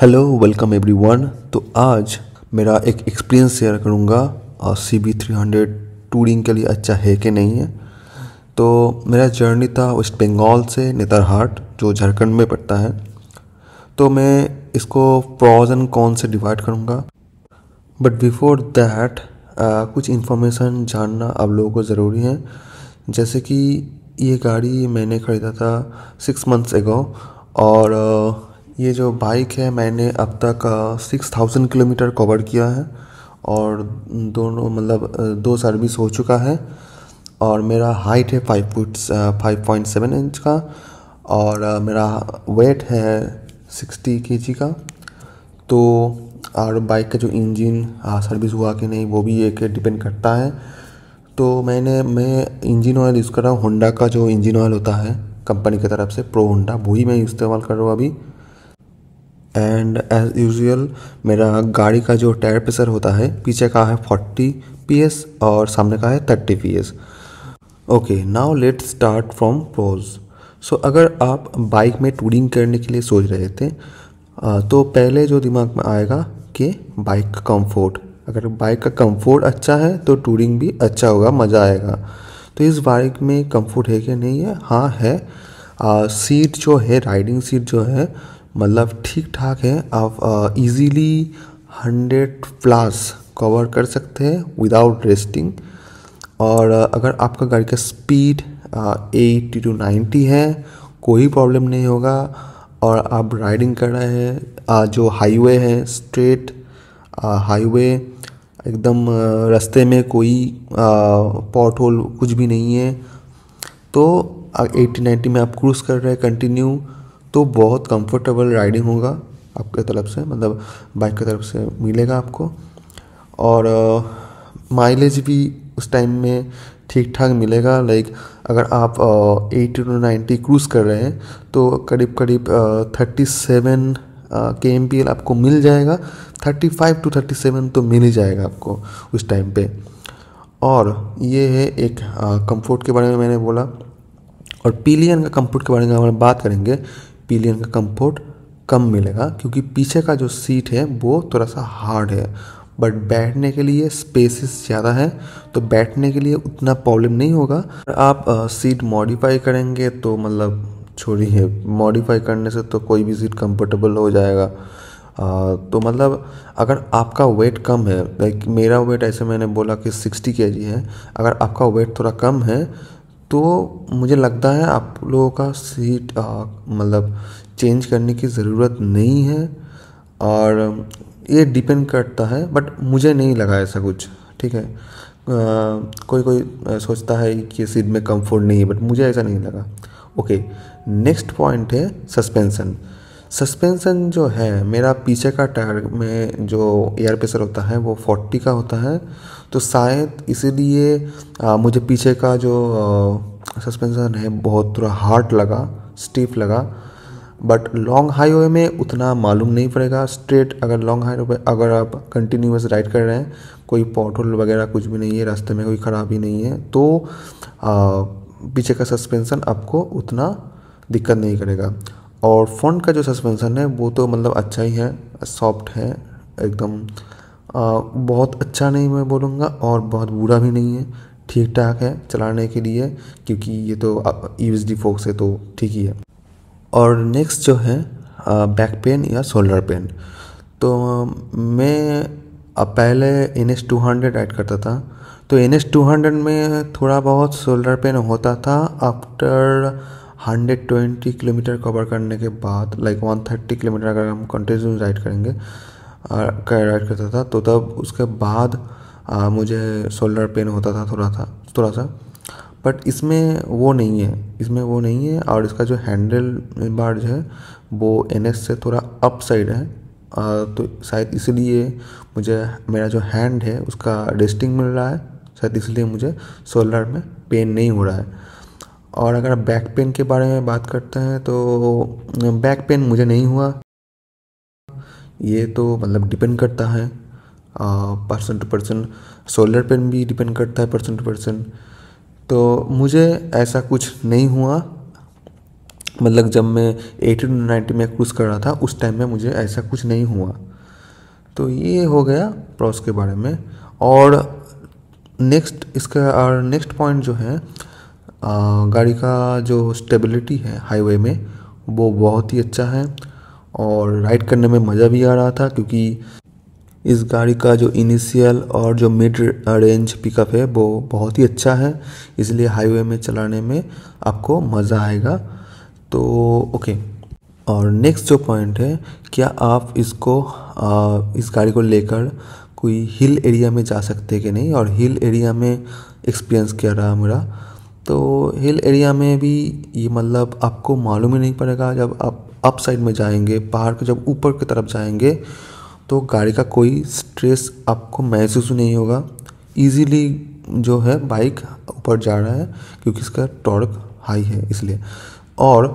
hello welcome everyone तो आज मेरा एक एक्सपीरियंस शेयर करूँगा और C B three hundred touring के लिए अच्छा है कि नहीं है तो मेरा जर्नी था वेस्ट बंगाल से नेतरहाट जो झारखंड में पड़ता है तो मैं इसको प्रॉज एंड कॉन से डिवाइड करूँगा बट बिफोर दैट कुछ इन्फॉर्मेशन जानना आप लोगों को ज़रूरी है जैसे कि ये गाड़ी मैंने ख़रीदा था सिक्स मंथ्स एगो और ये जो बाइक है मैंने अब तक सिक्स थाउजेंड किलोमीटर कवर किया है और दोनों मतलब दो सर्विस हो चुका है और मेरा हाइट है five foot five point seven inch का और मेरा वेट है सिक्सटी के जी का तो और बाइक का जो इंजन सर्विस हुआ कि नहीं वो भी एक डिपेंड करता है तो मैंने मैं इंजन ऑयल यूज़ कर रहा हूँ होंडा का जो इंजन ऑयल होता है कंपनी की तरफ से प्रो होंडा वही मैं इस्तेमाल कर रहा हूँ अभी एंड एज यूजल मेरा गाड़ी का जो टायर प्रेशर होता है पीछे का है 40 पी और सामने का है 30 P okay now let start from pros so अगर आप बाइक में टूरिंग करने के लिए सोच रहे थे तो पहले जो दिमाग में आएगा कि बाइक का कंफर्ट अगर बाइक का कंफर्ट अच्छा है तो टूरिंग भी अच्छा होगा मज़ा आएगा तो इस बाइक में कंफर्ट है कि नहीं है हाँ है आ, सीट जो है राइडिंग सीट जो है मतलब ठीक ठाक है आप इजीली हंड्रेड प्लस कवर कर सकते हैं विदाउट रेस्टिंग और अगर आपका गाड़ी का स्पीड एट्टी टू नाइन्टी है कोई प्रॉब्लम नहीं होगा और आप राइडिंग कर रहे हैं जो हाईवे है स्ट्रेट हाईवे एकदम रास्ते में कोई पॉट होल कुछ भी नहीं है तो एट्टी नाइन्टी में आप क्रूज़ कर रहे हैं कंटिन्यू तो बहुत कंफर्टेबल राइडिंग होगा आपके तरफ से मतलब बाइक की तरफ से मिलेगा आपको और माइलेज भी उस टाइम में ठीक ठाक मिलेगा लाइक अगर आप एटी टू नाइन्टी क्रूज़ कर रहे हैं तो करीब करीब thirty seven K M P L आपको मिल जाएगा thirty five to thirty seven तो मिल ही जाएगा आपको उस टाइम पे और ये है एक कंफर्ट के बारे में मैंने बोला और पीलियन का कंफर्ट के बारे में हम बात करेंगे पीलियन का कंफर्ट कम मिलेगा क्योंकि पीछे का जो सीट है वो थोड़ा सा हार्ड है बट बैठने के लिए स्पेसिस ज़्यादा है तो बैठने के लिए उतना प्रॉब्लम नहीं होगा आप आ, सीट मॉडिफाई करेंगे तो मतलब छोड़ी है मॉडिफाई करने से तो कोई भी सीट कंफर्टेबल हो जाएगा आ, तो मतलब अगर आपका वेट कम है लाइक मेरा वेट ऐसे मैंने बोला कि सिक्सटी के है अगर आपका वेट थोड़ा कम है तो मुझे लगता है आप लोगों का सीट मतलब चेंज करने की ज़रूरत नहीं है और ये डिपेंड करता है बट मुझे नहीं लगा ऐसा कुछ ठीक है कोई कोई सोचता है कि सीट में कंफर्ट नहीं है बट मुझे ऐसा नहीं लगा ओके नेक्स्ट पॉइंट है सस्पेंसन सस्पेंसन जो है मेरा पीछे का टायर में जो एयर प्रेशर होता है वो फोर्टी का होता है तो शायद इसीलिए मुझे पीछे का जो सस्पेंसन है बहुत थोड़ा हार्ड लगा स्टीफ लगा बट लॉन्ग हाईवे में उतना मालूम नहीं पड़ेगा स्ट्रेट अगर लॉन्ग हाईवे अगर आप कंटिन्यूस राइड कर रहे हैं कोई होल वगैरह कुछ भी नहीं है रास्ते में कोई ख़राबी नहीं है तो आ, पीछे का सस्पेंसन आपको उतना दिक्कत नहीं करेगा और फ्रंट का जो सस्पेंसन है वो तो मतलब अच्छा ही है सॉफ्ट है एकदम आ, बहुत अच्छा नहीं मैं बोलूँगा और बहुत बुरा भी नहीं है ठीक ठाक है चलाने के लिए क्योंकि ये तो ई एस डी फोक्स है तो ठीक ही है और नेक्स्ट जो है बैक पेन या शोल्डर पेन तो मैं पहले N S two hundred add करता था तो एन एस टू हंड्रेड में थोड़ा बहुत शोल्डर पेन होता था after hundred twenty kilometre cover करने के बाद लाइक वन थर्टी किलोमीटर अगर हम कंटिन्यू राइड करेंगे राइड करता था तो तब उसके बाद आ, मुझे शोल्डर पेन होता था थोड़ा था थोड़ा सा बट इसमें वो नहीं है इसमें वो नहीं है और इसका जो हैंडल बार जो है वो एन से थोड़ा अप साइड है आ, तो शायद इसलिए मुझे मेरा जो हैंड है उसका रेस्टिंग मिल रहा है शायद इसलिए मुझे शोल्डर में पेन नहीं हो रहा है और अगर बैक पेन के बारे में बात करते हैं तो बैक पेन मुझे नहीं हुआ ये तो मतलब डिपेंड करता है person to person shoulder pain भी डिपेंड करता है पर्सन टू पर्सन तो मुझे ऐसा कुछ नहीं हुआ मतलब जब मैं एटी टू नाइन्टी में क्रूज़ कर रहा था उस टाइम में मुझे ऐसा कुछ नहीं हुआ तो ये हो गया प्रॉस के बारे में और नेक्स्ट इसका और नेक्स्ट पॉइंट जो है गाड़ी का जो स्टेबिलिटी है हाईवे में वो बहुत ही अच्छा है और राइड करने में मज़ा भी आ रहा था क्योंकि इस गाड़ी का जो इनिशियल और जो मिड रेंज पिकअप है वो बहुत ही अच्छा है इसलिए हाईवे में चलाने में आपको मज़ा आएगा तो ओके और नेक्स्ट जो पॉइंट है क्या आप इसको आ, इस गाड़ी को लेकर कोई हिल एरिया में जा सकते कि नहीं और हिल एरिया में एक्सपीरियंस क्या रहा मेरा तो हिल एरिया में भी ये मतलब आपको मालूम ही नहीं पड़ेगा जब आप अप साइड में जाएंगे पहाड़ के जब ऊपर की तरफ जाएंगे तो गाड़ी का कोई स्ट्रेस आपको महसूस नहीं होगा ईजीली जो है बाइक ऊपर जा रहा है क्योंकि इसका टॉर्क हाई है इसलिए और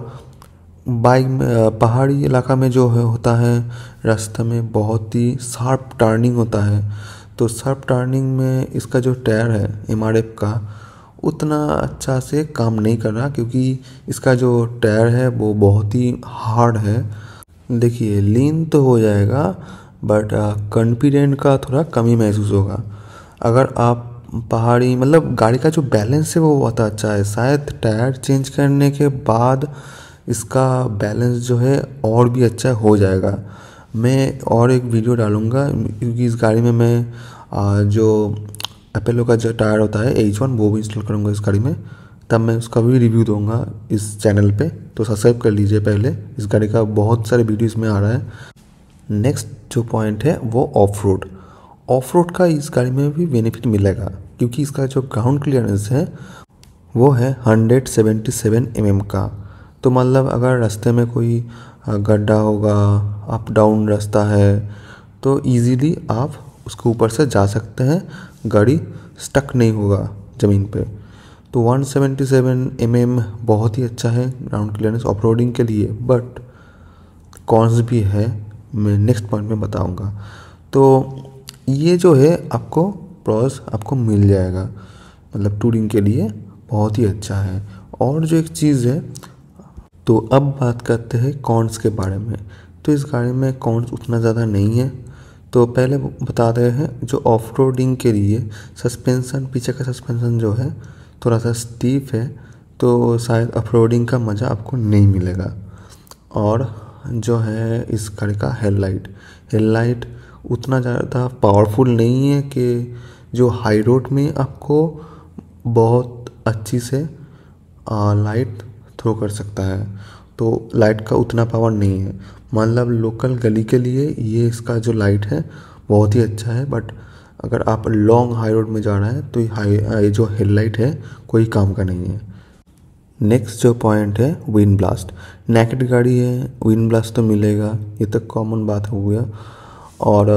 बाइक में पहाड़ी इलाका में जो है होता है रास्ते में बहुत ही शार्प टर्निंग होता है तो शार्प टर्निंग में इसका जो टायर है एम का उतना अच्छा से काम नहीं कर रहा क्योंकि इसका जो टायर है वो बहुत ही हार्ड है देखिए लीन तो हो जाएगा बट कॉन्फिडेंट uh, का थोड़ा कमी महसूस होगा अगर आप पहाड़ी मतलब गाड़ी का जो बैलेंस है वो बहुत अच्छा है शायद टायर चेंज करने के बाद इसका बैलेंस जो है और भी अच्छा हो जाएगा मैं और एक वीडियो डालूँगा क्योंकि इस गाड़ी में मैं uh, जो अपेलो का जो टायर होता है एच वन वो भी इंस्टॉल करूँगा इस गाड़ी में तब मैं उसका भी रिव्यू दूंगा इस चैनल पे तो सब्सक्राइब कर लीजिए पहले इस गाड़ी का बहुत सारे वीडियो इसमें आ रहा है नेक्स्ट जो पॉइंट है वो ऑफ रोड ऑफ रोड का इस गाड़ी में भी बेनिफिट मिलेगा क्योंकि इसका जो ग्राउंड क्लियरेंस है वो है हंड्रेड सेवेंटी mm का तो मतलब अगर रास्ते में कोई गड्ढा होगा अप डाउन रास्ता है तो ईजीली आप उसके ऊपर से जा सकते हैं गाड़ी स्टक नहीं होगा ज़मीन पे तो 177 सेवेंटी mm बहुत ही अच्छा है ग्राउंड क्लियरेंस ऑफ के लिए बट कॉन्स भी है मैं नेक्स्ट पॉइंट में बताऊंगा तो ये जो है आपको प्रॉस आपको मिल जाएगा मतलब टूरिंग के लिए बहुत ही अच्छा है और जो एक चीज़ है तो अब बात करते हैं कॉन्स के बारे में तो इस गाड़ी में कॉन्स उतना ज़्यादा नहीं है तो पहले बता रहे हैं जो ऑफ रोडिंग के लिए सस्पेंसन पीछे का सस्पेंसन जो है थोड़ा सा स्टीफ है तो शायद ऑफ रोडिंग का मज़ा आपको नहीं मिलेगा और जो है इस गाड़ी का हेडलाइट हेडलाइट उतना ज़्यादा पावरफुल नहीं है कि जो हाई रोड में आपको बहुत अच्छी से आ, लाइट थ्रो कर सकता है तो लाइट का उतना पावर नहीं है मतलब लोकल गली के लिए ये इसका जो लाइट है बहुत ही अच्छा है बट अगर आप लॉन्ग हाई रोड में जा रहे हैं तो ये जो हेडलाइट है कोई काम का नहीं है नेक्स्ट जो पॉइंट है विंड ब्लास्ट नैकेट गाड़ी है विंड ब्लास्ट तो मिलेगा ये तो कॉमन बात हो गया और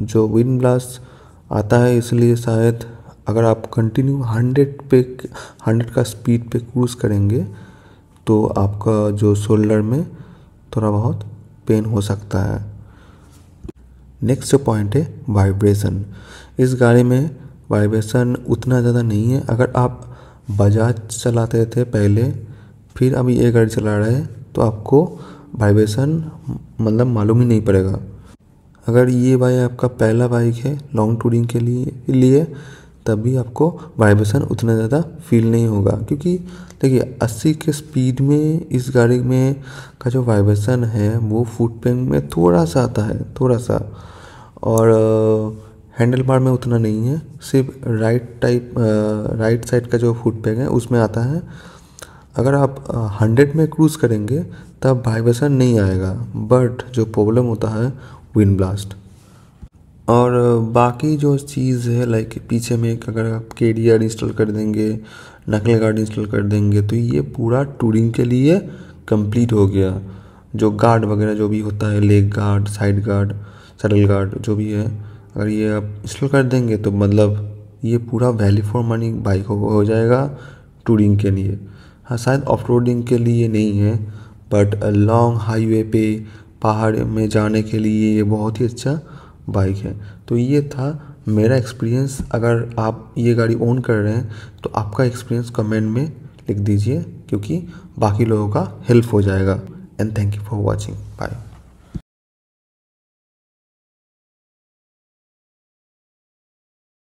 जो विंड ब्लास्ट आता है इसलिए शायद अगर आप कंटिन्यू हंड्रेड पे हंड्रेड का स्पीड पे क्रूज़ करेंगे तो आपका जो शोल्डर में थोड़ा बहुत पेन हो सकता है नेक्स्ट जो पॉइंट है वाइब्रेशन इस गाड़ी में वाइब्रेशन उतना ज़्यादा नहीं है अगर आप बजाज चलाते थे पहले फिर अब ये गाड़ी चला रहे हैं तो आपको वाइब्रेशन मतलब मालूम ही नहीं पड़ेगा अगर ये बाइक आपका पहला बाइक है लॉन्ग टूरिंग के लिए लिए तब भी आपको वाइब्रेशन उतना ज़्यादा फील नहीं होगा क्योंकि देखिए अस्सी के स्पीड में इस गाड़ी में का जो वाइब्रेशन है वो फुट पेंग में थोड़ा सा आता है थोड़ा सा और हैंडल बार में उतना नहीं है सिर्फ राइट टाइप राइट साइड का जो फुट पेंग है उसमें आता है अगर आप हंड्रेड में क्रूज़ करेंगे तब वाइब्रेशन नहीं आएगा बट जो प्रॉब्लम होता है विंड ब्लास्ट और बाकी जो चीज़ है लाइक पीछे में एक अगर आप केरियर इंस्टॉल कर देंगे नकल गार्ड इंस्टॉल कर देंगे तो ये पूरा टूरिंग के लिए कंप्लीट हो गया जो गार्ड वगैरह जो भी होता है leg guard side guard saddle guard जो भी है अगर ये आप इंस्टॉल कर देंगे तो मतलब ये पूरा वैल्यू फॉर मनी बाइक हो जाएगा टूरिंग के लिए हाँ शायद ऑफ रोडिंग के लिए नहीं है बट लॉन्ग हाईवे पे पहाड़ में जाने के लिए ये बहुत ही अच्छा बाइक है तो ये था मेरा एक्सपीरियंस अगर आप ये गाड़ी ओन कर रहे हैं तो आपका एक्सपीरियंस कमेंट में लिख दीजिए क्योंकि बाकी लोगों का हेल्प हो जाएगा and thank you for watching bye